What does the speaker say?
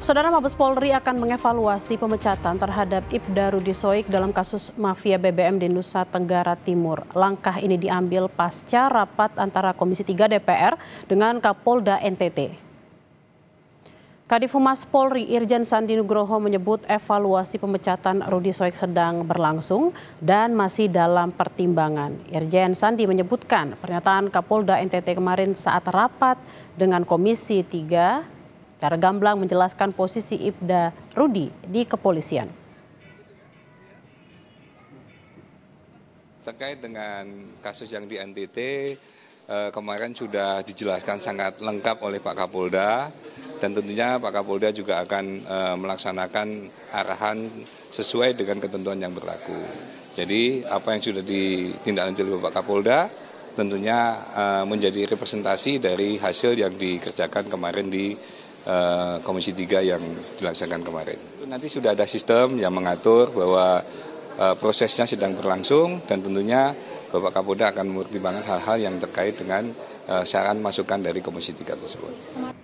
Saudara Mabes Polri akan mengevaluasi pemecatan terhadap Ibda Rudi Soik dalam kasus mafia BBM di Nusa Tenggara Timur. Langkah ini diambil pasca rapat antara Komisi 3 DPR dengan Kapolda NTT. Kadif Humas Polri Irjen Sandi Nugroho menyebut evaluasi pemecatan Rudi Soek sedang berlangsung dan masih dalam pertimbangan. Irjen Sandi menyebutkan pernyataan Kapolda NTT kemarin saat rapat dengan Komisi 3 Secara gamblang menjelaskan posisi Ibda Rudi di kepolisian. Terkait dengan kasus yang di NTT, eh, kemarin sudah dijelaskan sangat lengkap oleh Pak Kapolda dan tentunya Pak Kapolda juga akan eh, melaksanakan arahan sesuai dengan ketentuan yang berlaku. Jadi apa yang sudah ditindaklanjuti oleh Pak Kapolda tentunya eh, menjadi representasi dari hasil yang dikerjakan kemarin di Eh, Komisi 3 yang dilaksanakan kemarin. Nanti sudah ada sistem yang mengatur bahwa eh, prosesnya sedang berlangsung dan tentunya Bapak Kapolda akan mempertimbangkan hal-hal yang terkait dengan eh, saran masukan dari Komisi 3 tersebut.